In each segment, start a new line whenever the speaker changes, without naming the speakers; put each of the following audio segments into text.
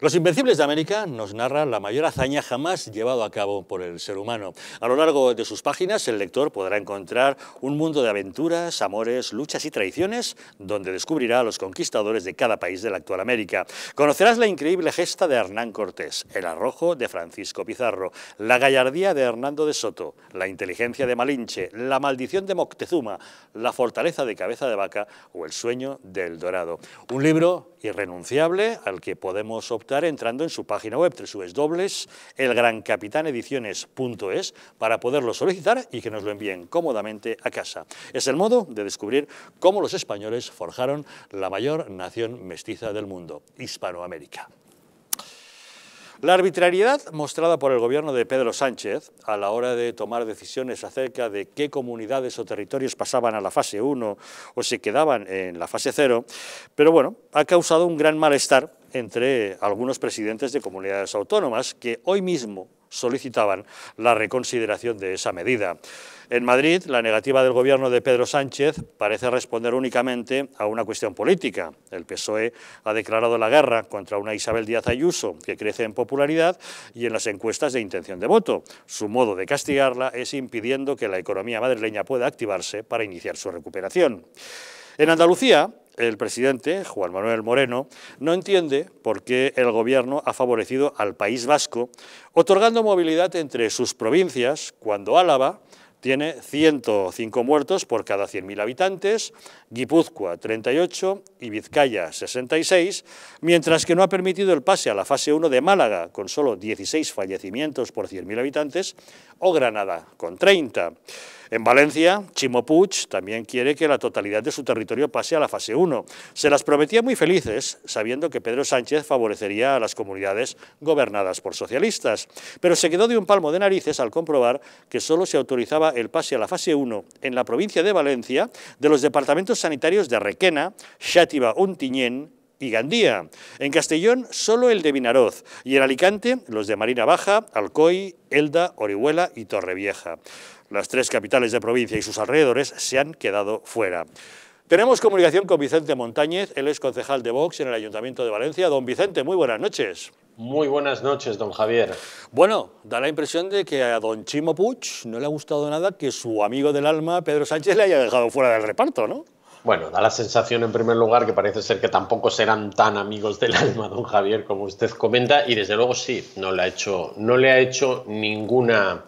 Los Invencibles de América nos narra la mayor hazaña jamás llevado a cabo por el ser humano. A lo largo de sus páginas, el lector podrá encontrar un mundo de aventuras, amores, luchas y traiciones, donde descubrirá a los conquistadores de cada país de la actual América. Conocerás la increíble gesta de Hernán Cortés, el arrojo de Francisco Pizarro, la gallardía de Hernando de Soto, la inteligencia de Malinche, la maldición de Moctezuma, la fortaleza de Cabeza de Vaca o el sueño del Dorado. Un libro irrenunciable al que podemos obtener entrando en su página web www.elgrancapitanediciones.es para poderlo solicitar y que nos lo envíen cómodamente a casa. Es el modo de descubrir cómo los españoles forjaron la mayor nación mestiza del mundo, Hispanoamérica. La arbitrariedad mostrada por el gobierno de Pedro Sánchez a la hora de tomar decisiones acerca de qué comunidades o territorios pasaban a la fase 1 o se quedaban en la fase 0, pero bueno, ha causado un gran malestar entre algunos presidentes de comunidades autónomas que hoy mismo solicitaban la reconsideración de esa medida. En Madrid, la negativa del gobierno de Pedro Sánchez parece responder únicamente a una cuestión política. El PSOE ha declarado la guerra contra una Isabel Díaz Ayuso que crece en popularidad y en las encuestas de intención de voto. Su modo de castigarla es impidiendo que la economía madrileña pueda activarse para iniciar su recuperación.
En Andalucía,
el presidente, Juan Manuel Moreno, no entiende por qué el gobierno ha favorecido al País Vasco, otorgando movilidad entre sus provincias cuando Álava tiene 105 muertos por cada 100.000 habitantes, Guipúzcoa 38 y Vizcaya 66, mientras que no ha permitido el pase a la fase 1 de Málaga, con solo 16 fallecimientos por 100.000 habitantes, o Granada, con 30. En Valencia, Chimo también quiere que la totalidad de su territorio pase a la fase 1. Se las prometía muy felices, sabiendo que Pedro Sánchez favorecería a las comunidades gobernadas por socialistas. Pero se quedó de un palmo de narices al comprobar que solo se autorizaba el pase a la fase 1 en la provincia de Valencia de los departamentos sanitarios de Requena, xátiva Untiñén y Gandía. En Castellón, solo el de Vinaroz. Y en Alicante, los de Marina Baja, Alcoy, Elda, Orihuela y Torrevieja. Las tres capitales de provincia y sus alrededores se han quedado fuera. Tenemos comunicación con Vicente Montañez, él es concejal de Vox en el Ayuntamiento de Valencia. Don Vicente, muy buenas noches. Muy buenas noches, don Javier. Bueno, da la impresión de que a don Chimo puch no le ha gustado nada que su amigo del alma, Pedro Sánchez, le haya
dejado fuera del reparto, ¿no? Bueno, da la sensación en primer lugar que parece ser que tampoco serán tan amigos del alma, don Javier, como usted comenta, y desde luego sí, no le ha hecho, no le ha hecho ninguna,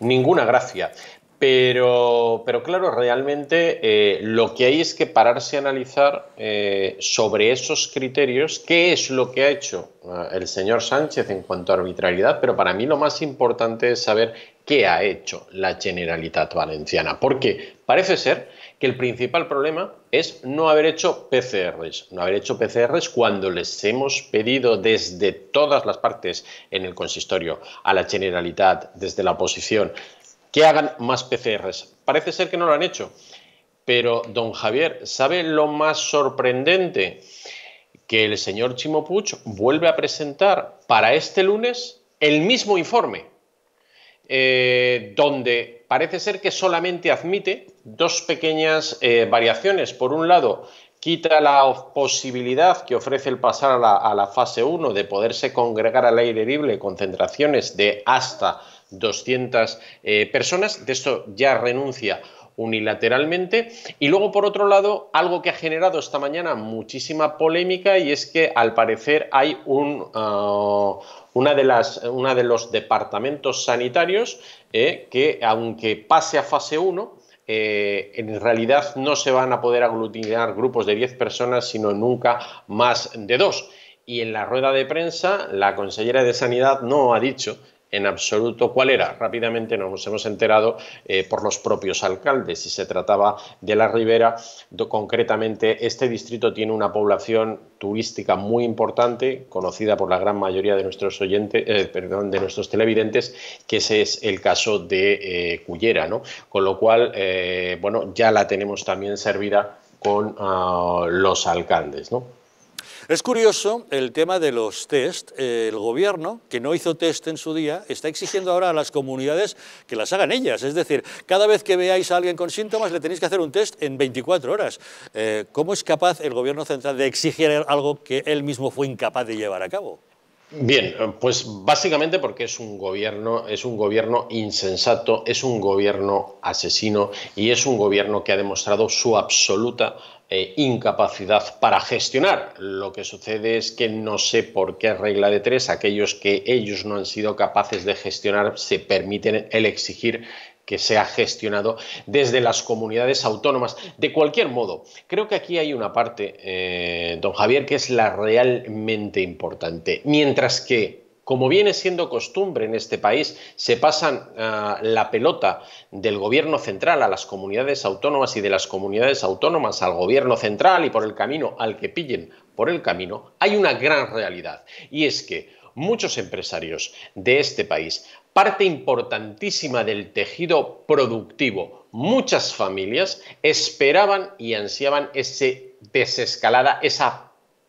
ninguna gracia. Pero, claro, realmente eh, lo que hay es que pararse a analizar eh, sobre esos criterios qué es lo que ha hecho eh, el señor Sánchez en cuanto a arbitrariedad, pero para mí lo más importante es saber qué ha hecho la Generalitat Valenciana, porque parece ser el principal problema es no haber hecho PCRs. No haber hecho PCRs cuando les hemos pedido desde todas las partes en el consistorio, a la Generalitat, desde la oposición, que hagan más PCRs. Parece ser que no lo han hecho. Pero, don Javier, ¿sabe lo más sorprendente? Que el señor Chimopuch vuelve a presentar para este lunes el mismo informe eh, donde parece ser que solamente admite dos pequeñas eh, variaciones. Por un lado, quita la posibilidad que ofrece el pasar a la, fase 1 de poderse congregar al aire herible concentraciones de hasta 200 eh, personas. De esto ya renuncia unilateralmente. Y luego, por otro lado, algo que ha generado esta mañana muchísima polémica y es que al parecer hay un, uh, una, de las, una, de los departamentos sanitarios eh, que, aunque pase a fase 1, eh, en realidad no se van a poder aglutinar grupos de 10 personas, sino nunca más de dos. Y en la rueda de prensa, la consellera de Sanidad no ha dicho en absoluto cuál era. Rápidamente nos hemos enterado eh, por los propios alcaldes. Si se trataba de la Ribera, concretamente este distrito tiene una población turística muy importante, conocida por la gran mayoría de nuestros oyentes, eh, perdón, de nuestros televidentes, que ese es el caso de eh, Cullera, ¿no? Con lo cual, bueno, ya la tenemos también servida con ah, los alcaldes, ¿no?
Es curioso el tema de los test. El gobierno, que no hizo test en su día, está exigiendo ahora a las comunidades que las hagan ellas. Es decir, cada vez que veáis a alguien con síntomas le tenéis que hacer un test en 24 horas. Eh, ¿Cómo es capaz el gobierno central de exigir algo que él mismo fue incapaz de llevar a cabo? Bien, eh,
pues básicamente porque es un gobierno, es un gobierno insensato, es un gobierno asesino y es un gobierno que ha demostrado su absoluta eh, incapacidad para gestionar. Lo que sucede es que no sé por qué regla de tres aquellos que ellos no han sido capaces de gestionar se permiten el exigir que ha gestionado desde las comunidades autónomas. De cualquier modo, creo que aquí hay una parte, eh, don Javier, que es la realmente importante. Mientras que, como viene siendo costumbre en este país, se pasan ah, la pelota del gobierno central a las comunidades autónomas y de las comunidades autónomas al gobierno central y por el camino al que pillen por el camino, hay una gran realidad y es que muchos empresarios de este país parte importantísima del tejido productivo. Muchas familias esperaban y ansiaban ese desescalada, ese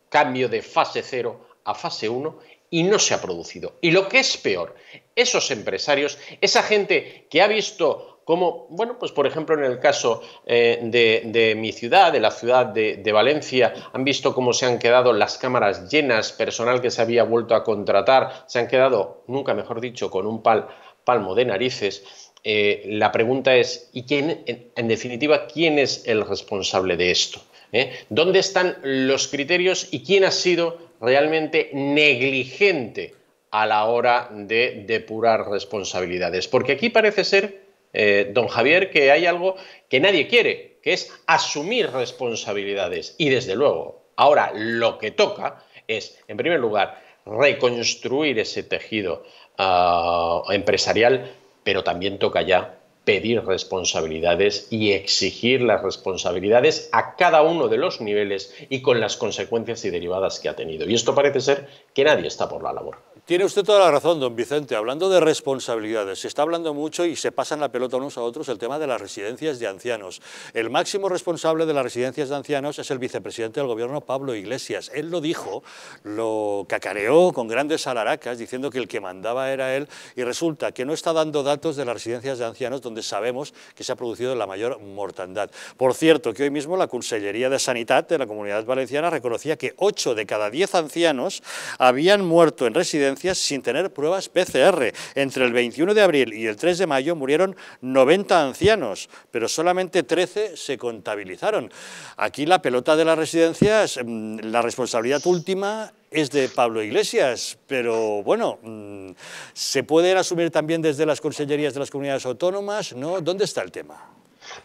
cambio de fase 0 a fase 1 y no se ha producido. Y lo que es peor, esos empresarios, esa gente que ha visto como, bueno, pues por ejemplo en el caso eh, de, mi ciudad, de la ciudad de, Valencia, han visto cómo se han quedado las cámaras llenas, personal que se había vuelto a contratar, se han quedado, nunca mejor dicho, con un pal, palmo de narices. Eh, la pregunta es, ¿y quién, en, definitiva, quién es el responsable de esto? ¿Eh? ¿Dónde están los criterios y quién ha sido realmente negligente a la hora de depurar responsabilidades? Porque aquí parece ser eh, don Javier, que hay algo que nadie quiere, que es asumir responsabilidades. Y desde luego, ahora lo que toca es, en primer lugar, reconstruir ese tejido ah, empresarial, pero también toca ya pedir responsabilidades y exigir las responsabilidades a cada uno de los niveles y con las consecuencias y derivadas que ha tenido. Y esto parece ser que nadie está por la labor.
Tiene usted toda la razón, don Vicente. Hablando de responsabilidades, se está hablando mucho y se pasan la pelota unos a otros el tema de las residencias de ancianos. El máximo responsable de las residencias de ancianos es el vicepresidente del gobierno, Pablo Iglesias. Él lo dijo, lo cacareó con grandes alaracas, diciendo que el que mandaba era él, y resulta que no está dando datos de las residencias de ancianos donde sabemos que se ha producido la mayor mortandad. Por cierto, que hoy mismo la Consellería de Sanidad de la Comunidad Valenciana reconocía que 8 de cada 10 ancianos habían muerto en residencias sin tener pruebas PCR. Entre el 21 de abril y el 3 de mayo murieron 90 ancianos, pero solamente 13 se contabilizaron. Aquí la pelota de las residencias, mm, la responsabilidad última es de Pablo Iglesias, pero bueno, mm, ¿se puede asumir también desde las consellerías de las comunidades autónomas? ¿No? ¿Dónde está el tema?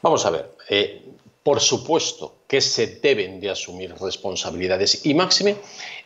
Vamos a ver, eh, por supuesto que se deben de asumir responsabilidades y máxime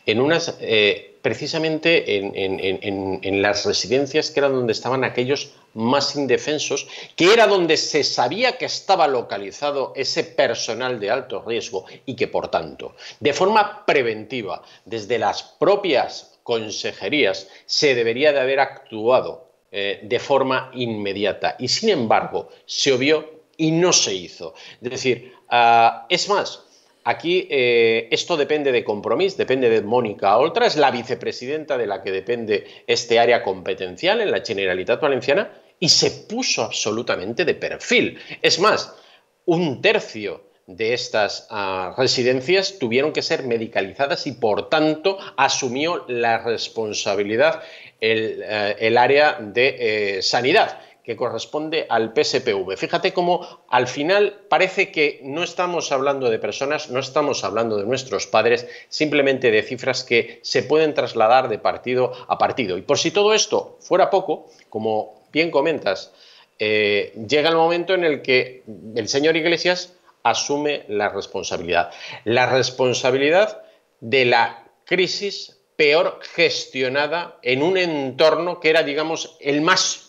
en unas eh, precisamente en, las residencias que eran donde estaban aquellos más indefensos, que era donde se sabía que estaba localizado ese personal de alto riesgo y que, por tanto, de forma preventiva, desde las propias consejerías, se debería de haber actuado eh, de forma inmediata. Y, sin embargo, se obvió y no se hizo. Es decir, ah, es más, Aquí eh, esto depende de compromiso, depende de Mónica Oltra, es la vicepresidenta de la que depende este área competencial en la Generalitat Valenciana y se puso absolutamente de perfil. Es más, un tercio de estas ah, residencias tuvieron que ser medicalizadas y por tanto asumió la responsabilidad el, eh, área de eh, sanidad que corresponde al PSPV. Fíjate cómo al final parece que no estamos hablando de personas, no estamos hablando de nuestros padres, simplemente de cifras que se pueden trasladar de partido a partido. Y por si todo esto fuera poco, como bien comentas, eh, llega el momento en el que el señor Iglesias asume la responsabilidad. La responsabilidad de la crisis peor gestionada en un entorno que era, digamos, el más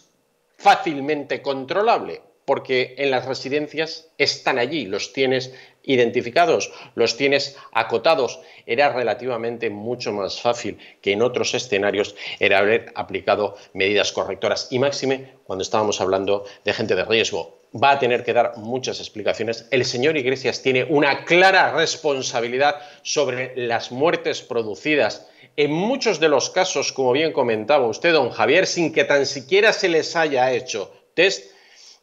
fácilmente controlable, porque en las residencias están allí, los tienes identificados, los tienes acotados. Era relativamente mucho más fácil que en otros escenarios era haber aplicado medidas correctoras y máxime cuando estábamos hablando de gente de riesgo. Va a tener que dar muchas explicaciones. El señor Iglesias tiene una clara responsabilidad sobre las muertes producidas en muchos de los casos, como bien comentaba usted, don Javier, sin que tan siquiera se les haya hecho test,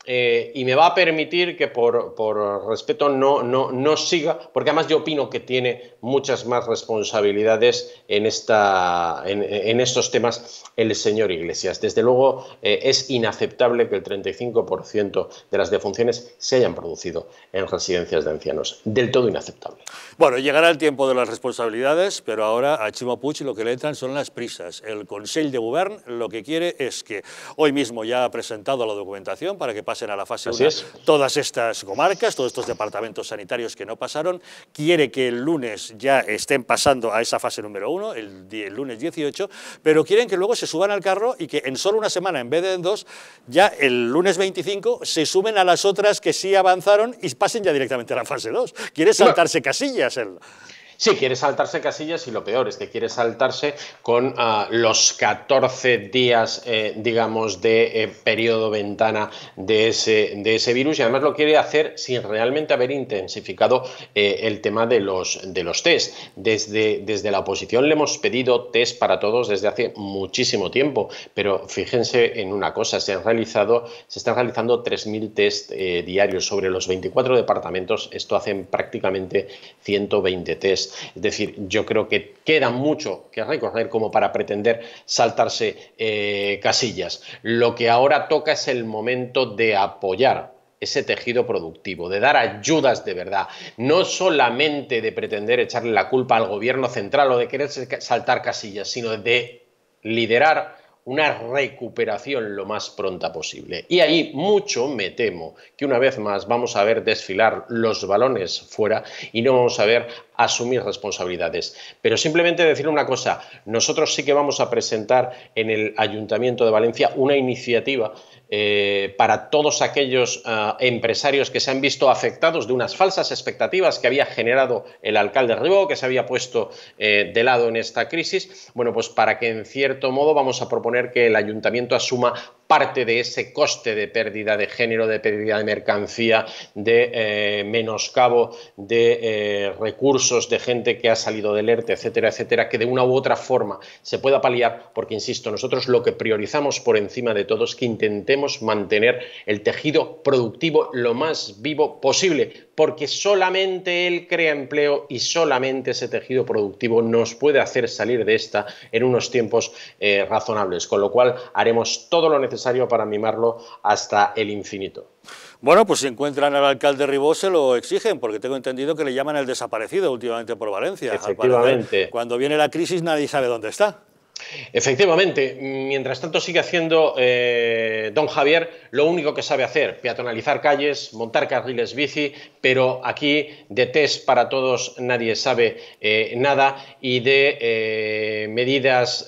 eh, y me va a permitir que por, por respeto no, no, no, siga, porque además yo opino que tiene muchas más responsabilidades en, esta, en, en estos temas el señor Iglesias. Desde luego eh, es inaceptable que el 35% de las defunciones se hayan producido en residencias de ancianos. Del todo inaceptable.
Bueno, llegará el tiempo de las responsabilidades, pero ahora a Chimapuchi lo que le entran son las prisas. El Consejo de Govern lo que quiere es que hoy mismo ya ha presentado la documentación para que pase pasen a la fase 1 todas estas comarcas, todos estos departamentos sanitarios que no pasaron. Quiere que el lunes ya estén pasando a esa fase número 1, el, lunes 18, pero quieren que luego se suban al carro y que en solo una semana, en vez de en dos, ya el lunes 25 se sumen a las otras que sí avanzaron y pasen
ya directamente a la fase 2. Quiere saltarse casillas. El, Sí, quiere saltarse casillas y lo peor es que quiere saltarse con ah, los 14 días, eh, digamos, de eh, periodo ventana de ese, de ese virus y además lo quiere hacer sin realmente haber intensificado eh, el tema de los, de los test. Desde, desde la oposición le hemos pedido test para todos desde hace muchísimo tiempo, pero fíjense en una cosa, se, han realizado, se están realizando 3.000 test diarios sobre los 24 departamentos, esto hacen prácticamente 120 test. Es decir, yo creo que queda mucho que recorrer como para pretender saltarse eh, casillas. Lo que ahora toca es el momento de apoyar ese tejido productivo, de dar ayudas de verdad, no solamente de pretender echarle la culpa al gobierno central o de querer saltar casillas, sino de liderar una recuperación lo más pronta posible. Y ahí mucho me temo que una vez más vamos a ver desfilar los balones fuera y no vamos a ver asumir responsabilidades. Pero simplemente decir una cosa, nosotros sí que vamos a presentar en el Ayuntamiento de Valencia una iniciativa eh, para todos aquellos ah, empresarios que se han visto afectados de unas falsas expectativas que había generado el alcalde Ribó, que se había puesto eh, de lado en esta crisis. Bueno, pues para que en cierto modo vamos a proponer que el ayuntamiento asuma parte de ese coste de pérdida de género, de pérdida de mercancía, de eh, menoscabo de eh, recursos de gente que ha salido del ERTE, etcétera, etcétera, que de una u otra forma se pueda paliar, porque insisto, nosotros lo que priorizamos por encima de todo es que intentemos mantener el tejido productivo lo más vivo posible, porque solamente él crea empleo y solamente ese tejido productivo nos puede hacer salir de esta en unos tiempos eh, razonables, con lo cual haremos todo lo necesario necesario para mimarlo hasta el infinito.
Bueno, pues si encuentran al alcalde Ribó se lo exigen, porque tengo entendido que le llaman el desaparecido últimamente por Valencia. Efectivamente. cuando viene la
crisis nadie sabe dónde está. Efectivamente, mientras tanto sigue haciendo eh, don Javier lo único que sabe hacer, peatonalizar calles, montar carriles bici, pero aquí de test para todos nadie sabe eh, nada y de eh, medidas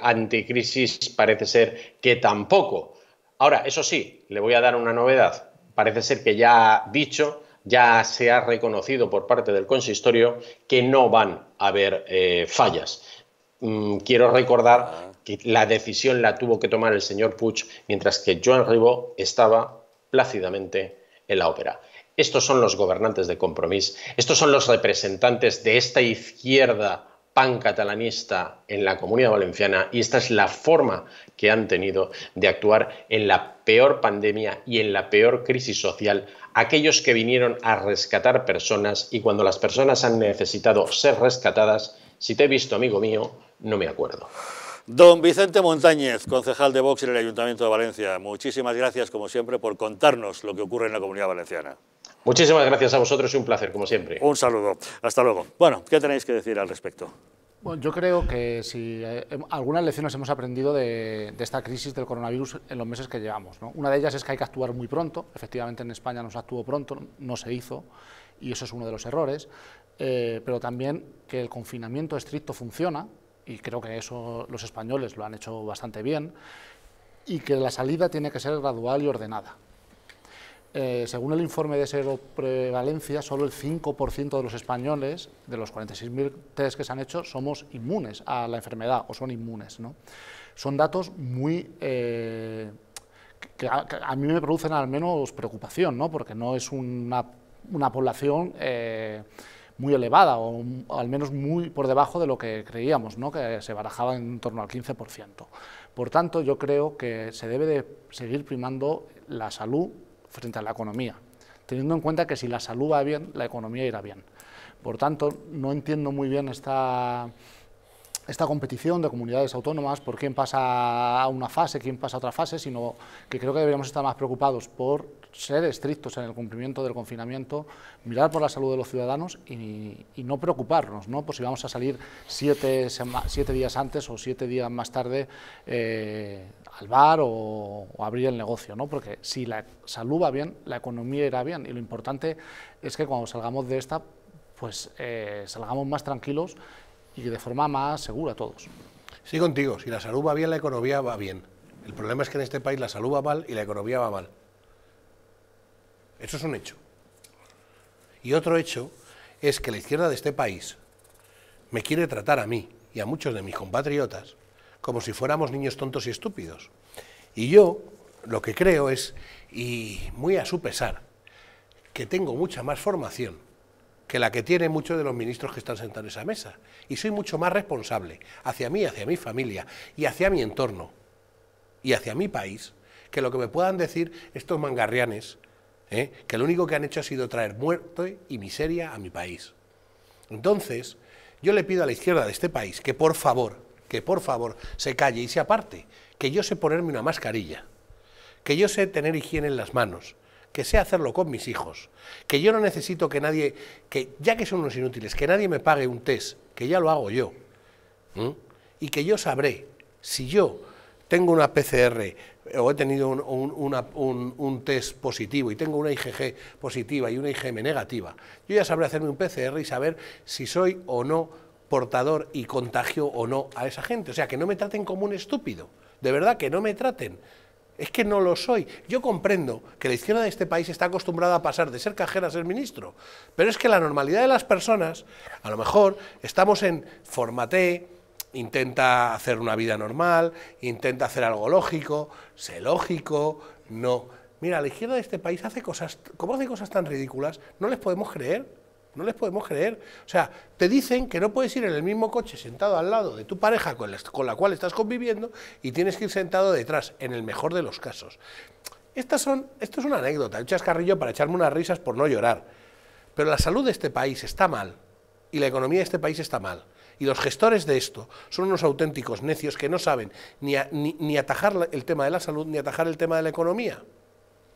anticrisis parece ser que tampoco. Ahora, eso sí, le voy a dar una novedad. Parece ser que ya ha dicho ya se ha reconocido por parte del consistorio que no van a haber fallas. Mm, quiero recordar ah. que la decisión la tuvo que tomar el señor Puig, mientras que Joan Ribó estaba plácidamente en la ópera. Estos son los gobernantes de compromiso, estos son los representantes de esta izquierda pancatalanista en la comunidad valenciana y esta es la forma que han tenido de actuar en la peor pandemia y en la peor crisis social aquellos que vinieron a rescatar personas y cuando las personas han necesitado ser rescatadas si te he visto, amigo mío, no me acuerdo. Don Vicente Montañez, concejal de Vox en el Ayuntamiento
de Valencia, muchísimas gracias, como siempre, por contarnos lo que ocurre en la Comunidad Valenciana. Muchísimas gracias a vosotros y un placer, como siempre. Un saludo. Hasta luego. Bueno, ¿qué tenéis que decir al respecto?
Bueno, yo creo que si eh, algunas lecciones hemos aprendido de, esta crisis del coronavirus en los meses que llevamos. Una de ellas es que hay que actuar muy pronto. Efectivamente, en España no se actuó pronto, no se hizo, y eso es uno de los errores. Eh, pero también que el confinamiento estricto funciona, y creo que eso los españoles lo han hecho bastante bien, y que la salida tiene que ser gradual y ordenada. Eh, según el informe de Prevalencia, solo el 5% de los españoles, de los 46.000 test que se han hecho, somos inmunes a la enfermedad o son inmunes. ¿no? Son datos muy... Eh, que, a, mí me producen al menos preocupación, ¿no? porque no es una, una población muy elevada o al menos muy por debajo de lo que creíamos, ¿no? que se barajaba en torno al 15%. Por tanto, yo creo que se debe de seguir primando la salud frente a la economía, teniendo en cuenta que si la salud va bien, la economía irá bien. Por tanto, no entiendo muy bien esta, esta competición de comunidades autónomas por quién pasa a una fase, quién pasa a otra fase, sino que creo que deberíamos estar más preocupados por ser estrictos en el cumplimiento del confinamiento, mirar por la salud de los ciudadanos y, no preocuparnos, ¿no? Pues si vamos a salir siete, siete días antes o siete días más tarde eh, al bar o, abrir el negocio, ¿no? Porque si la salud va bien, la economía irá bien y lo importante es que cuando salgamos de esta, pues eh, salgamos más tranquilos y de forma
más segura todos. Sí, contigo, si la salud va bien, la economía va bien. El problema es que en este país la salud va mal y la economía va mal. Eso es un hecho. Y otro hecho es que la izquierda de este país me quiere tratar a mí y a muchos de mis compatriotas como si fuéramos niños tontos y estúpidos. Y yo lo que creo es, y muy a su pesar, que tengo mucha más formación que la que tienen muchos de los ministros que están sentados en esa mesa. Y soy mucho más responsable hacia mí, hacia mi familia y hacia mi entorno y hacia mi país que lo que me puedan decir estos mangarrianes ¿eh? que lo único que han hecho ha sido traer muerte y miseria a mi país. Entonces, yo le pido a la izquierda de este país que por favor, que por favor se calle y se aparte, que yo sé ponerme una mascarilla, que yo sé tener higiene en las manos, que sé hacerlo con mis hijos, que yo no necesito que nadie, que ya que son unos inútiles, que nadie me pague un test, que ya lo hago yo, y que yo sabré si yo tengo una PCR o he tenido un, test positivo y tengo una IgG positiva y una IgM negativa, yo ya sabré hacerme un PCR y saber si soy o no portador y contagio o no a esa gente. O sea, que no me traten como un estúpido. De verdad, que no me traten. Es que no lo soy. Yo comprendo que la izquierda de este país está acostumbrada a pasar de ser cajera a ser ministro, pero es que la normalidad de las personas, a lo mejor estamos en formate, intenta hacer una vida normal, intenta hacer algo lógico, sé lógico, no. Mira, la izquierda de este país hace cosas, ¿cómo hace cosas tan ridículas? No les podemos creer, no les podemos creer. O sea, te dicen que no puedes ir en el mismo coche sentado al lado de tu pareja con la, cual estás conviviendo y tienes que ir sentado detrás, en el mejor de los casos. Estas son, esto es una anécdota, el chascarrillo para echarme unas risas por no llorar. Pero la salud de este país está mal y la economía de este país está mal y los gestores de esto son unos auténticos necios que no saben ni, atajar el tema de la salud ni atajar el tema de la economía.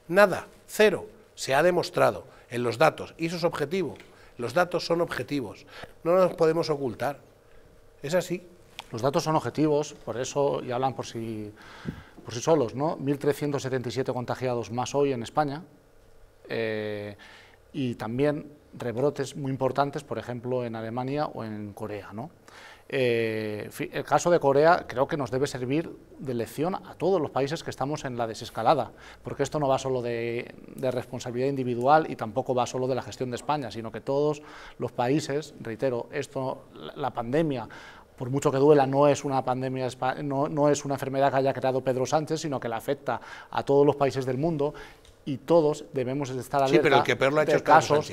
Nada, cero. Se ha demostrado en los datos, y eso es objetivo. Los datos son objetivos, no nos podemos ocultar.
Es así. Los datos son objetivos, por eso, y hablan por sí, por sí solos, ¿no? 1.377 contagiados más hoy en España. Eh, y también rebrotes muy importantes, por ejemplo, en Alemania o en Corea. ¿no? Eh, el caso de Corea creo que nos debe servir de lección a todos los países que estamos en la desescalada, porque esto no va solo de, responsabilidad individual y tampoco va solo de la gestión de España, sino que todos los países, reitero, esto, la pandemia, por mucho que duela, no es una pandemia, no, no es una enfermedad que haya creado Pedro Sánchez, sino que la afecta a todos los países del mundo y todos debemos estar alerta pero que de, casos,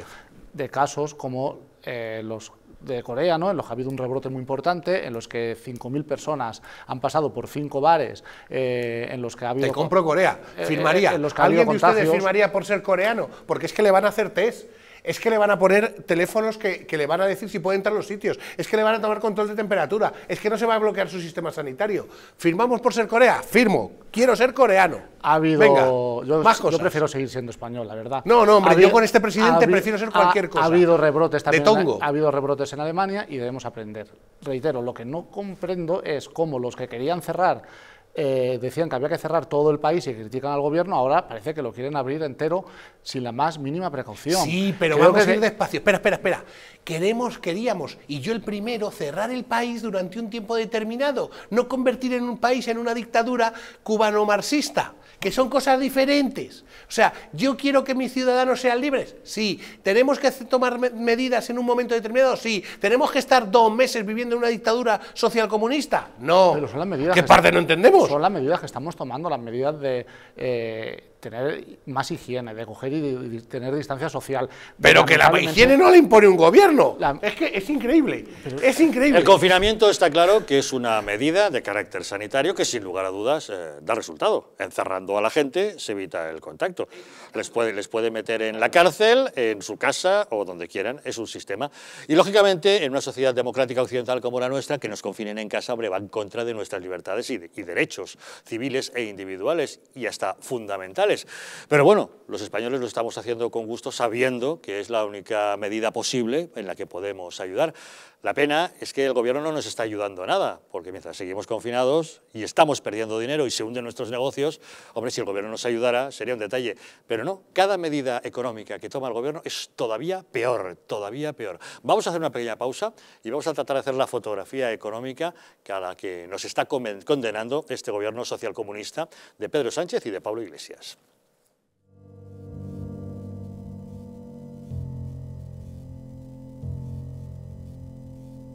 de casos como eh, los de Corea, ¿no? en los que ha habido un rebrote muy importante, en los que 5.000 personas han pasado por cinco bares, eh, en los que ha habido... Te compro Corea, eh, firmaría. ¿Alguien de ustedes firmaría
por ser coreano? Porque es que le van a hacer test es que le van a poner teléfonos que, le van a decir si puede entrar los sitios, es que le van a tomar control de temperatura, es que no se va a bloquear su sistema sanitario. ¿Firmamos por ser Corea? Firmo, quiero ser coreano. Ha habido yo, Yo prefiero seguir siendo español, la verdad. No, no, hombre, yo con este presidente prefiero
ser cualquier cosa. Ha habido rebrotes también. ha habido rebrotes en Alemania y debemos aprender. Reitero, lo que no comprendo es cómo los que querían cerrar eh, decían que había que cerrar todo el país y critican al gobierno, ahora parece que lo quieren abrir entero sin la más mínima precaución. Sí, pero vamos a ir
despacio. Espera, espera, espera. Queremos, queríamos, y yo el primero, cerrar el país durante un tiempo determinado, no convertir en un país en una dictadura cubano-marxista que son cosas diferentes. O sea, yo quiero que mis ciudadanos sean libres, sí. ¿Tenemos que tomar medidas en un momento determinado? Sí. ¿Tenemos que estar dos meses viviendo en una dictadura social comunista?
No. que parte no entendemos? Son las medidas que estamos tomando, las medidas de... Eh, tener más higiene, de coger y, tener distancia social. Pero que la higiene
no la impone un gobierno. es que es increíble, es increíble. El
confinamiento
está claro que es una medida de carácter sanitario que sin lugar a dudas eh, da resultado. Encerrando a la gente se evita el contacto. Les puede, les puede meter en la cárcel, en su casa o donde quieran, es un sistema. Y lógicamente en una sociedad democrática occidental como la nuestra, que nos confinen en casa hombre, va en contra de nuestras libertades y derechos civiles e individuales y hasta fundamentales. Pero bueno, los españoles lo estamos haciendo con gusto sabiendo que es la única medida posible en la que podemos ayudar. La pena es que el gobierno no nos está ayudando nada, porque mientras seguimos confinados y estamos perdiendo dinero y se hunden nuestros negocios, hombre, si el gobierno nos ayudara sería un detalle. Pero no, cada medida económica que toma el gobierno es todavía peor, todavía peor. Vamos a hacer una pequeña pausa y vamos a tratar de hacer la fotografía económica a la que nos está condenando este gobierno socialcomunista de Pedro Sánchez y de Pablo Iglesias.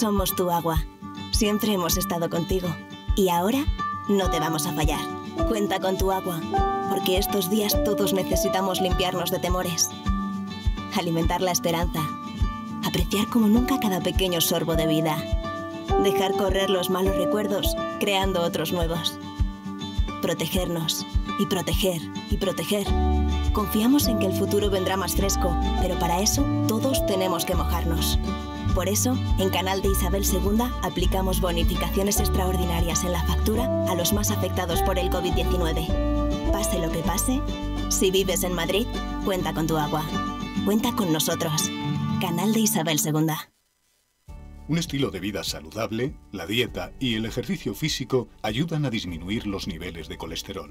Somos tu agua. Siempre hemos estado contigo. Y ahora no te vamos a fallar. Cuenta con tu agua, porque estos días todos necesitamos limpiarnos de temores, alimentar la esperanza, apreciar como nunca cada pequeño sorbo de vida, dejar correr los malos recuerdos, creando otros nuevos, protegernos y proteger y proteger. Confiamos en que el futuro vendrá más fresco, pero para eso todos tenemos que mojarnos. Por eso, en Canal de Isabel II aplicamos bonificaciones extraordinarias en la factura a los más afectados por el COVID-19. Pase lo que pase, si vives en Madrid, cuenta con tu agua. Cuenta con nosotros. Canal de Isabel II. Un estilo de vida saludable, la dieta y el ejercicio físico ayudan a disminuir los niveles de colesterol.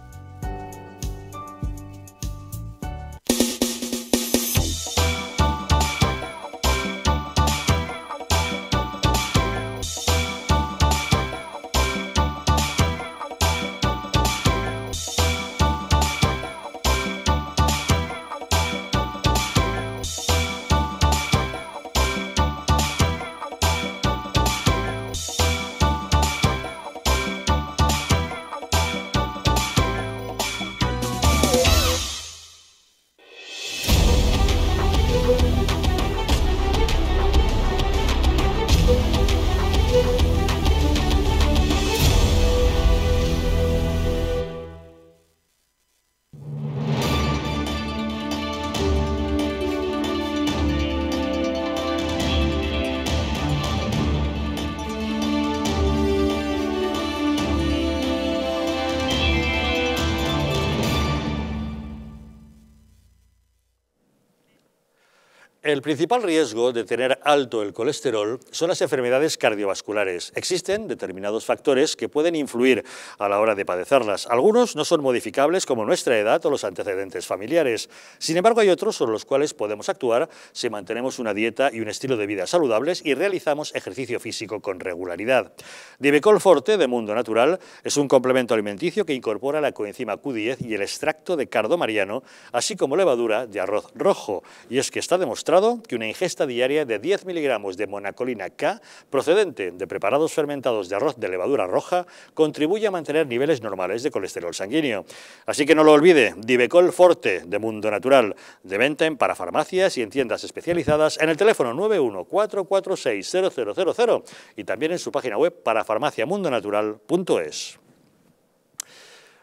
El principal riesgo de tener alto el colesterol son las enfermedades cardiovasculares. Existen determinados factores que pueden influir a la hora de padecerlas. Algunos no son modificables como nuestra edad o los antecedentes familiares. Sin embargo, hay otros sobre los cuales podemos actuar si mantenemos una dieta y un estilo de vida saludables y realizamos ejercicio físico con regularidad. Divecol Forte de Mundo Natural es un complemento alimenticio que incorpora la coenzima Q10 y el extracto de cardo mariano, así como levadura de arroz rojo. Y es que está demostrado que una ingesta diaria de 10 miligramos de monacolina K, procedente de preparados fermentados de arroz de levadura roja, contribuye a mantener niveles normales de colesterol sanguíneo. Así que no lo olvide, Divecol Forte, de Mundo Natural, de venta en parafarmacias y en tiendas especializadas en el teléfono 914460000 y también en su página web parafarmaciamundonatural.es.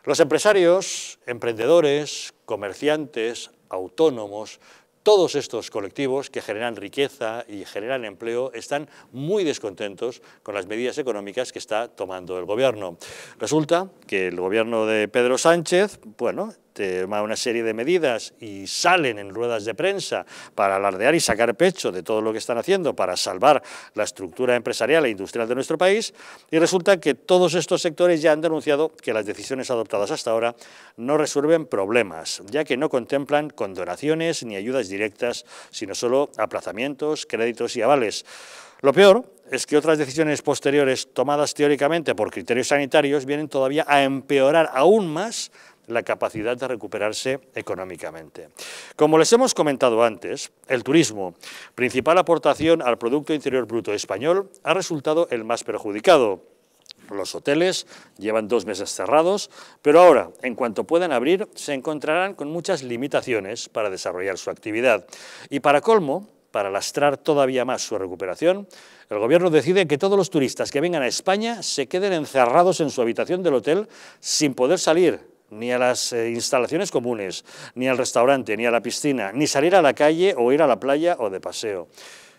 Los empresarios, emprendedores, comerciantes, autónomos, todos estos colectivos que generan riqueza y generan empleo están muy descontentos con las medidas económicas que está tomando el gobierno. Resulta que el gobierno de Pedro Sánchez, bueno, este, una serie de medidas y salen en ruedas de prensa para alardear y sacar pecho de todo lo que están haciendo para salvar la estructura empresarial e industrial de nuestro país, y resulta que todos estos sectores ya han denunciado que las decisiones adoptadas hasta ahora no resuelven problemas, ya que no contemplan condonaciones ni ayudas directas, sino solo aplazamientos, créditos y avales. Lo peor es que otras decisiones posteriores tomadas teóricamente por criterios sanitarios vienen todavía a empeorar aún más la capacidad de recuperarse económicamente. Como les hemos comentado antes, el turismo, principal aportación al Producto Interior Bruto español, ha resultado el más perjudicado. Los hoteles llevan dos meses cerrados, pero ahora, en cuanto puedan abrir, se encontrarán con muchas limitaciones para desarrollar su actividad. Y para colmo, para lastrar todavía más su recuperación, el gobierno decide que todos los turistas que vengan a España se queden encerrados en su habitación del hotel sin poder salir ni a las eh, instalaciones comunes, ni al restaurante, ni a la piscina, ni salir a la calle o ir a la playa o de paseo.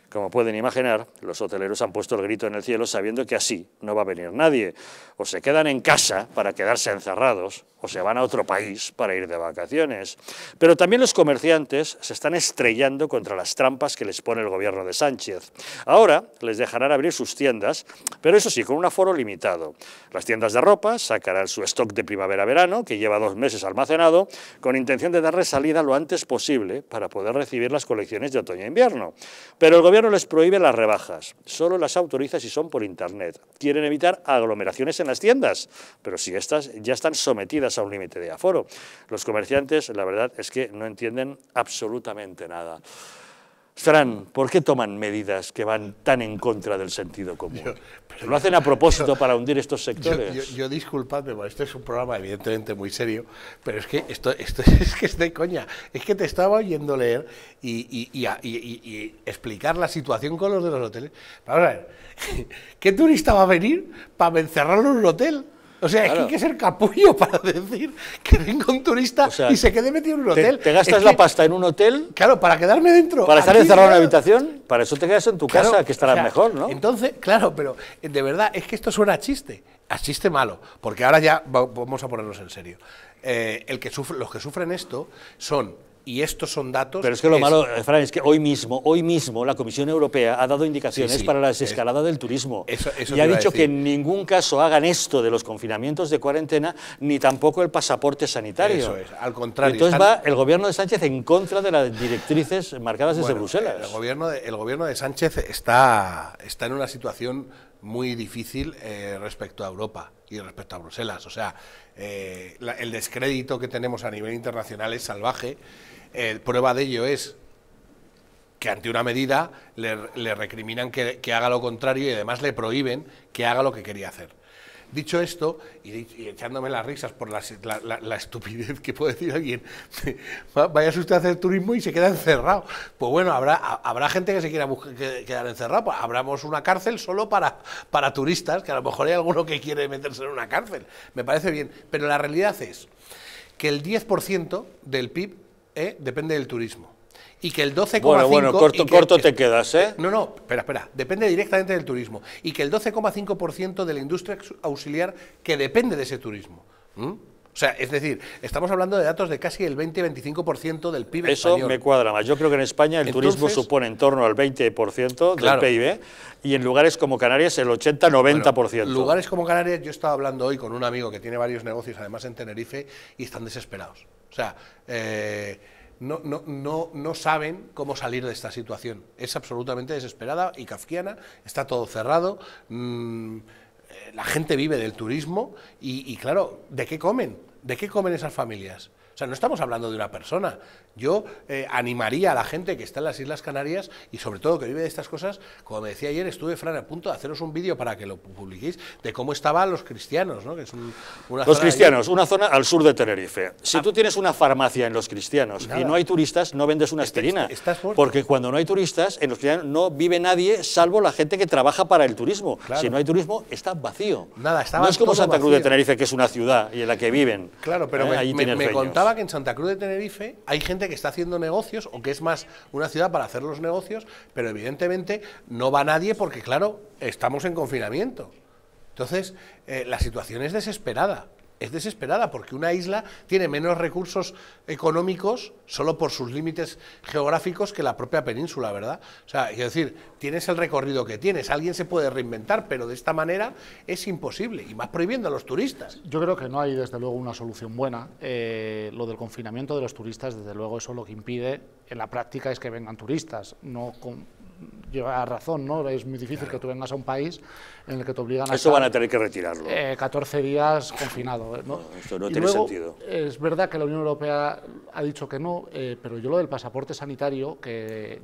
Como pueden imaginar, los hoteleros han puesto el grito en el cielo sabiendo que así no va a venir nadie. O se quedan en casa para quedarse encerrados, o se van a otro país para ir de vacaciones. Pero también los comerciantes se están estrellando contra las trampas que les pone el gobierno de Sánchez. Ahora les dejarán abrir sus tiendas, pero eso sí, con un aforo limitado. Las tiendas de ropa sacarán su stock de primavera-verano, que lleva dos meses almacenado, con intención de darle salida lo antes posible para poder recibir las colecciones de otoño-invierno. Pero el no les prohíbe las rebajas, solo las autoriza si son por Internet. Quieren evitar aglomeraciones en las tiendas, pero si estas ya están sometidas a un límite de aforo. Los comerciantes, la verdad es que no entienden absolutamente nada. Fran, ¿por qué toman medidas que van tan en contra del sentido común?
¿Lo hacen a propósito para hundir estos sectores? Yo, disculpadme, este es un programa evidentemente muy serio, pero es que esto, es que es de coña. Es que te estaba oyendo leer y, y explicar la situación con los de los hoteles. Vamos a ver, ¿qué turista va a venir para encerrarlo en un hotel? O sea, es que hay que ser capullo para decir que venga un turista y se quede metido en un hotel. Te, gastas la pasta en un hotel. Claro, para quedarme dentro. Para estar encerrado en una habitación, para eso te quedas en tu casa, que estarás mejor, ¿no? Entonces, claro, pero eh, de verdad, es que esto suena a chiste, a chiste malo, porque ahora ya vamos a ponernos en serio. Eh, el que sufre, los que sufren esto son y estos son datos... Pero es que lo malo, Fran,
es que hoy mismo, hoy mismo la Comisión Europea ha dado indicaciones para la desescalada del turismo. y ha dicho que en ningún caso hagan esto de los confinamientos de cuarentena, ni tampoco el pasaporte sanitario. Eso es, al
contrario. Entonces va
el gobierno de Sánchez en contra de las directrices marcadas desde Bruselas. El
gobierno, de, el gobierno de Sánchez está, está en una situación muy difícil eh, respecto a Europa y respecto a Bruselas. O sea, eh, el descrédito que tenemos a nivel internacional es salvaje. Eh, prueba de ello es que ante una medida le, recriminan que haga lo contrario y además le prohíben que haga lo que quería hacer. Dicho esto, y, echándome las risas por la, estupidez que puede decir alguien, vaya usted a hacer turismo y se queda encerrado. Pues bueno, habrá, habrá gente que se quiera quedar encerrado, pues una cárcel solo para, para turistas, que a lo mejor hay alguno que quiere meterse en una cárcel. Me parece bien, pero la realidad es que el 10% del PIB eh, depende del turismo
y que el 12,5... Bueno, corto, corto te quedas, ¿eh?
No, no, espera, espera, depende directamente del turismo y que el 12,5% de la industria auxiliar que depende de ese turismo. O sea, es decir, estamos hablando de datos de casi el 20-25% del PIB Eso me
cuadra más. Yo creo que en España el turismo supone en torno al 20% del PIB y en lugares como Canarias el 80-90%. Bueno, lugares
como Canarias, yo estaba hablando hoy con un amigo que tiene varios negocios además en Tenerife y están desesperados. O sea, eh, no, no, no, no saben cómo salir de esta situación. Es absolutamente desesperada y kafkiana, está todo cerrado, mm, eh, la gente vive del turismo y claro, ¿de qué comen? ¿De qué comen esas familias? O sea, no estamos hablando de una persona. Yo eh, animaría a la gente que está en las Islas Canarias y sobre todo que vive de estas cosas, como me decía ayer, estuve, Fran, a punto de haceros un vídeo para que lo publiquéis de cómo estaban los cristianos, ¿no? los cristianos, una zona al sur
de Tenerife. Si ah. tú tienes una farmacia en los cristianos y no hay turistas, no vendes una esterina. porque cuando no hay turistas, en los cristianos no vive nadie salvo la gente que trabaja para el turismo. Si no
hay turismo, está vacío. Nada, no es como Santa Cruz de
Tenerife, que es una ciudad y en la que viven.
Claro, pero eh, me contaba que en Santa Cruz de Tenerife hay gente que está haciendo negocios o que es más una ciudad para hacer los negocios, pero evidentemente no va nadie porque, claro, estamos en confinamiento. Entonces, eh, la situación es desesperada es desesperada porque una isla tiene menos recursos económicos solo por sus límites geográficos que la propia península, ¿verdad? O sea, quiero decir, tienes el recorrido que tienes, alguien se puede reinventar, pero de esta manera es imposible y más prohibiendo a los turistas. Yo creo que no hay desde luego una solución buena. Eh,
lo del confinamiento de los turistas, desde luego, eso lo que impide en la práctica es que vengan turistas, no con lleva razón, ¿no? Es muy difícil que tú vengas a un país en el que te obligan a... Eso van a tener que retirarlo. 14 eh, días confinado. eso no tiene sentido. Es verdad que la Unión Europea ha dicho que no, eh, pero yo lo del pasaporte sanitario, que...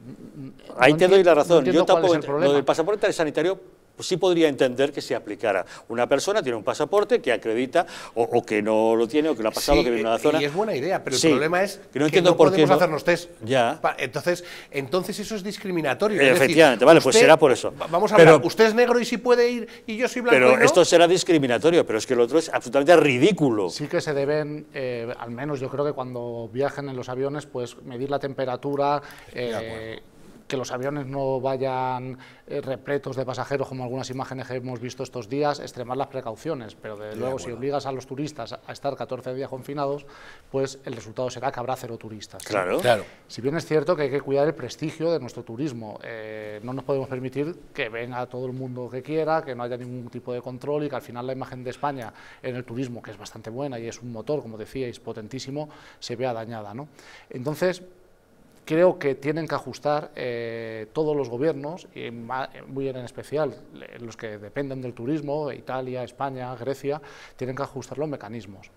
Ahí te doy la razón. yo tampoco... Lo del
pasaporte sanitario pues sí podría entender que se aplicara. Una persona tiene un pasaporte que acredita o, que no lo tiene o que lo ha pasado, que viene de la eh, zona. Y es buena idea, pero el problema es que no, entiendo por podemos qué, hacernos
test. Ya. Entonces, entonces eso es discriminatorio. efectivamente, vale, pues será por eso. Vamos a pero, usted es negro y sí puede ir y yo soy blanco. Pero esto
será discriminatorio, pero es que el otro es absolutamente ridículo. Sí
que se deben,
eh, al menos yo creo que cuando viajen en los aviones, pues medir la temperatura. Eh, que los aviones no vayan eh, repletos de pasajeros como algunas imágenes que hemos visto estos días, extremar las precauciones, pero desde luego si obligas a los turistas a estar 14 días confinados, pues el resultado será que habrá cero turistas. Claro. Si bien es cierto que hay que cuidar el prestigio de nuestro turismo, eh, no nos podemos permitir que venga todo el mundo que quiera, que no haya ningún tipo de control y que al final la imagen de España en el turismo, que es bastante buena y es un motor, como decíais, potentísimo, se vea dañada. ¿no? Entonces, creo que tienen que ajustar eh, todos los gobiernos, y muy en especial eh, los que dependen del turismo, Italia, España, Grecia, tienen que ajustar los mecanismos.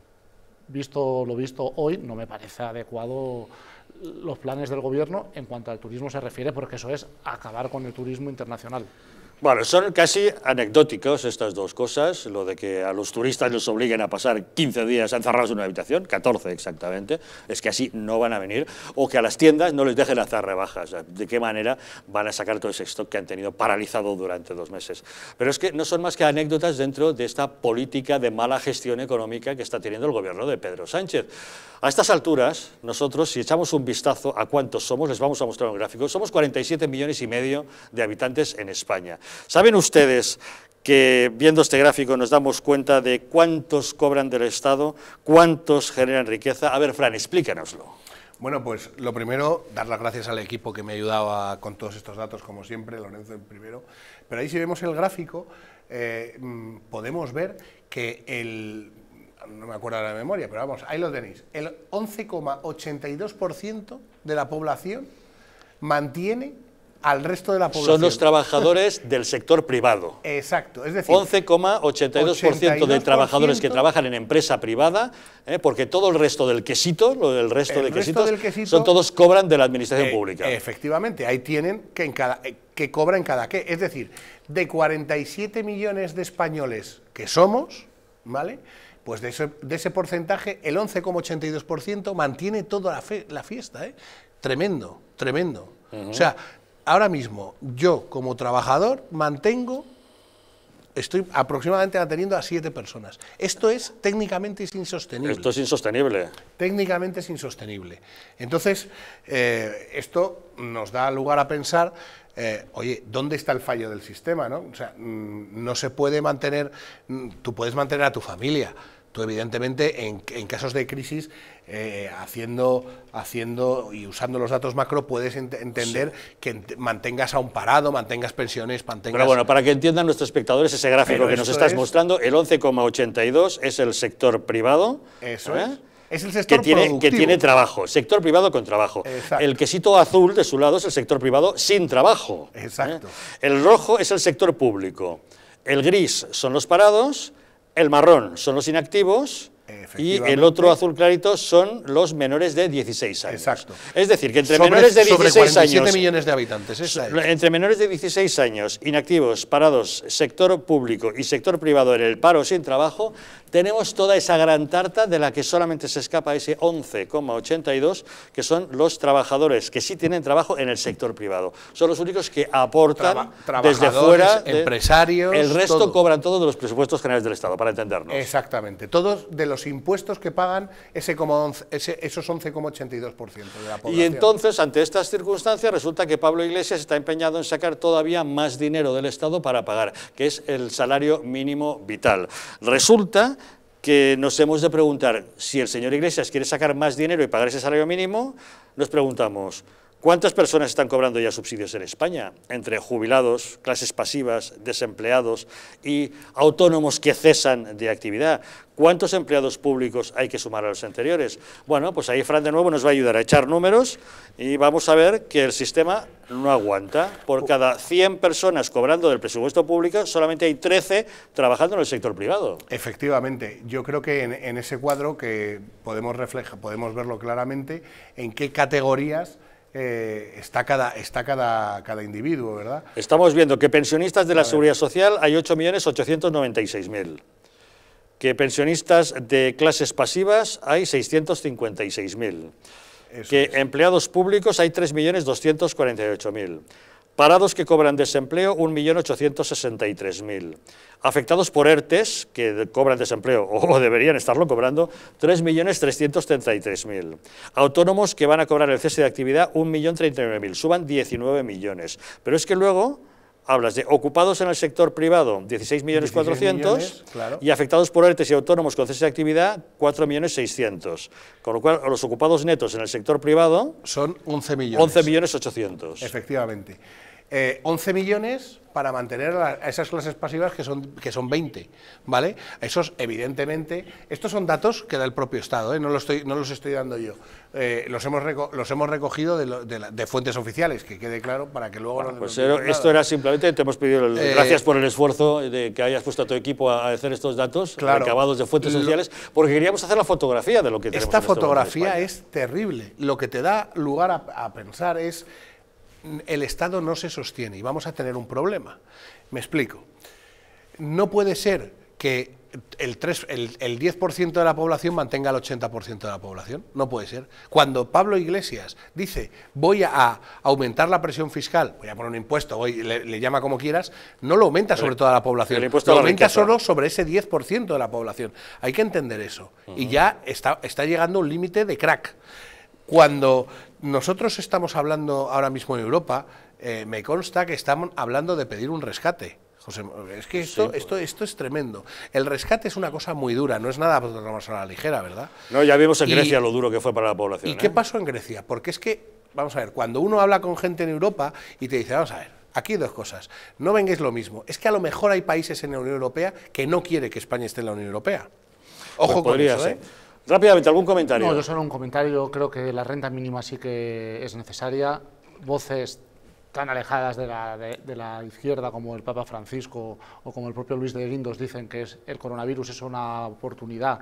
Visto lo visto hoy, no me parece adecuado los planes del gobierno en cuanto al turismo se refiere, porque eso es acabar con el turismo internacional.
Bueno, son casi anecdóticos estas dos cosas, lo de que a los turistas los obliguen a pasar 15 días encerrados en una habitación, 14 exactamente, es que así no van a venir, o que a las tiendas no les dejen hacer rebajas, de qué manera van a sacar todo ese stock que han tenido paralizado durante dos meses. Pero es que no son más que anécdotas dentro de esta política de mala gestión económica que está teniendo el gobierno de Pedro Sánchez. A estas alturas, nosotros, si echamos un vistazo a cuántos somos, les vamos a mostrar un gráfico, somos 47 millones y medio de habitantes en España. ¿Saben ustedes que viendo este gráfico nos damos cuenta de cuántos cobran del Estado, cuántos generan riqueza? A ver, Fran, explícanoslo.
Bueno, pues lo primero, dar las gracias al equipo que me ayudaba con todos estos datos, como siempre, Lorenzo el primero. Pero ahí si vemos el gráfico, eh, mm, podemos ver que el, no me acuerdo de la memoria, pero vamos, ahí lo tenéis, el 11,82% de la población mantiene al resto de la población. Son los trabajadores
del sector privado.
Exacto, es decir...
11,82% de trabajadores que trabajan en empresa privada, eh, porque todo el resto del quesito, lo del resto, de quesitos, son todos cobran de la administración eh, pública.
Efectivamente, ahí tienen que, en cada, eh, que cobran cada qué. Es decir, de 47 millones de españoles que somos, ¿vale?, pues de ese, porcentaje, el 11,82% mantiene toda la, la fiesta, Tremendo, tremendo. O sea, ahora mismo yo como trabajador mantengo, estoy aproximadamente manteniendo a siete personas. Esto es técnicamente insostenible. Esto es
insostenible.
Técnicamente es insostenible. Entonces, eh, esto nos da lugar a pensar eh, oye, ¿dónde está el fallo del sistema? O sea, mm, no se puede mantener, mm, tú puedes mantener a tu familia, evidentemente en, casos de crisis, eh, haciendo, haciendo y usando los datos macro, puedes entender que mantengas a un parado, mantengas pensiones, mantengas... Pero bueno,
para que entiendan nuestros espectadores ese gráfico que nos estás mostrando, el 11,82 es el sector privado.
Eso ¿eh? es. el sector que tiene, que tiene
trabajo, sector privado con trabajo. El quesito azul de su lado es el sector privado sin trabajo. ¿eh? Exacto. El rojo es el sector público. El gris son los parados el marrón son los inactivos y el otro azul clarito son los menores de 16 años. Exacto. Es decir, que entre menores de 16 sobre 47 años.
millones de habitantes.
Entre menores de 16 años, inactivos, parados, sector público y sector privado en el paro sin trabajo, tenemos toda esa gran tarta de la que solamente se escapa ese 11,82, que son los trabajadores que sí tienen trabajo en el sector privado. Son los únicos que aportan desde fuera. empresarios. El resto cobran todos de los presupuestos generales del Estado, para entendernos. Exactamente.
Todos de los impuestos que pagan ese, esos 11,82% de la población. Y
entonces, ante estas circunstancias, resulta que Pablo Iglesias está empeñado en sacar todavía más dinero del Estado para pagar, que es el salario mínimo vital. Resulta que nos hemos de preguntar, si el señor Iglesias quiere sacar más dinero y pagar ese salario mínimo, nos preguntamos, ¿Cuántas personas están cobrando ya subsidios en España? Entre jubilados, clases pasivas, desempleados y autónomos que cesan de actividad. ¿Cuántos empleados públicos hay que sumar a los anteriores? Bueno, pues ahí Fran de nuevo nos va a ayudar a echar números y vamos a ver que el sistema no aguanta. Por cada 100 personas cobrando del presupuesto público, solamente hay 13
trabajando en el sector privado. Efectivamente, yo creo que en, ese cuadro que podemos, reflejar, podemos verlo claramente en qué categorías eh, está, cada, está cada, cada individuo, ¿verdad?
Estamos viendo que pensionistas de la Seguridad Social hay 8.896.000, que pensionistas de clases pasivas hay 656.000, que empleados públicos hay 3.248.000. Parados que cobran desempleo, 1.863.000. Afectados por ERTES, que cobran desempleo o deberían estarlo cobrando, 3.333.000. Autónomos que van a cobrar el cese de actividad, 1.039.000. Suban 19 millones. Pero es que luego hablas de ocupados en el sector privado, 16 y afectados por ERTES y autónomos con cese de actividad, 4.600.000. Con lo cual, los ocupados netos en el sector privado...
Son 11
millones.
Efectivamente. 11 eh, millones para mantener a, esas clases pasivas que son, que son 20, ¿vale? Esos, evidentemente, estos son datos que da el propio Estado, ¿eh? no, los estoy, no los estoy dando yo. Eh, los, hemos los hemos recogido de, fuentes oficiales, que quede claro, para que luego... pues esto era
simplemente, te hemos pedido gracias por el
esfuerzo de que
hayas puesto a tu equipo a hacer estos datos claro, recabados de fuentes oficiales, porque queríamos hacer la fotografía de lo que tenemos Esta este fotografía
es terrible. Lo que te da lugar a pensar es el Estado no se sostiene y vamos a tener un problema. Me explico. No puede ser que el, 3, el, 10% de la población mantenga el 80% de la población. No puede ser. Cuando Pablo Iglesias dice voy a aumentar la presión fiscal, voy a poner un impuesto, voy, le, llama como quieras, no lo aumenta sobre toda la población, el lo aumenta solo sobre ese 10% de la población. Hay que entender eso. Y ya está, está llegando un límite de crack. Cuando nosotros estamos hablando ahora mismo en Europa, eh, me consta que estamos hablando de pedir un rescate. José, es que pues. esto, esto, es tremendo. El rescate es una cosa muy dura, no es nada para a la ligera, ¿verdad?
No, ya vimos en Grecia lo duro que fue para la población. ¿Y qué ¿eh?
pasó en Grecia? Porque es que, vamos a ver, cuando uno habla con gente en Europa y te dice, vamos a ver, Aquí dos cosas. No vengáis lo mismo. Es que a lo mejor hay países en la Unión Europea que no quiere que España esté en la Unión Europea.
Pues Ojo con eso, ¿eh?
Rápidamente, algún comentario. No, yo
solo un comentario. Creo que la renta mínima sí que es necesaria. Voces tan alejadas de la, de, la, izquierda como el Papa Francisco o como el propio Luis de Guindos dicen que es, el coronavirus es una oportunidad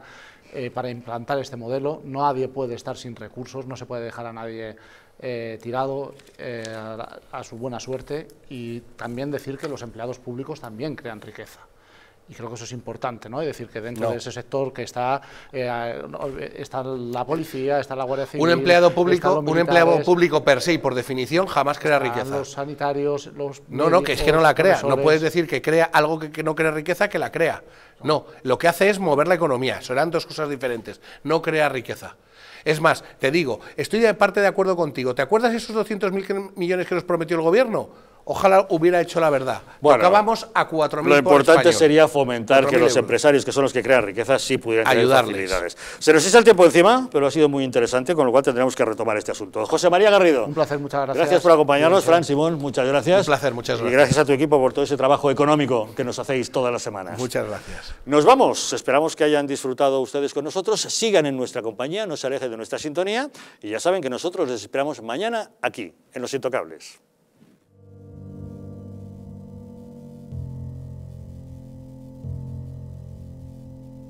eh, para implantar este modelo. Nadie puede estar sin recursos, no se puede dejar a nadie eh, tirado eh, a su buena suerte y también decir que los empleados públicos también crean riqueza. Y creo que eso es importante, ¿no? Es decir, que dentro de ese sector que está, eh, eh, está
la policía, está la Guardia Civil... Un empleado público, un empleado público per se, y por definición, jamás crea riqueza. los sanitarios, los... No, no, que es que no la crea. No puedes decir que crea algo que, no crea riqueza, que la crea. No, lo que hace es mover la economía. Serán dos cosas diferentes. No crea riqueza. Es más, te digo, estoy de parte de acuerdo contigo. ¿Te acuerdas de esos 200.000 millones que nos prometió el gobierno? Ojalá hubiera hecho la verdad. Bueno, Acabamos a 4.000 Lo importante
sería fomentar que los empresarios, que son los que crean riquezas, sí pudieran Ayudarles. tener facilidades. Se nos echa el tiempo encima, pero ha sido muy interesante, con lo cual tendremos que retomar este asunto. José María Garrido. Un
placer, muchas gracias. Gracias por
acompañarnos. Fran Simón, muchas gracias. Un placer, muchas gracias. Y gracias a tu equipo por todo ese trabajo económico que nos hacéis todas las semanas. Muchas gracias. Nos vamos. Esperamos que hayan disfrutado ustedes con nosotros. Sigan en nuestra compañía, no se alejen de nuestra sintonía. Y ya saben que nosotros les esperamos mañana aquí, en Los Intocables.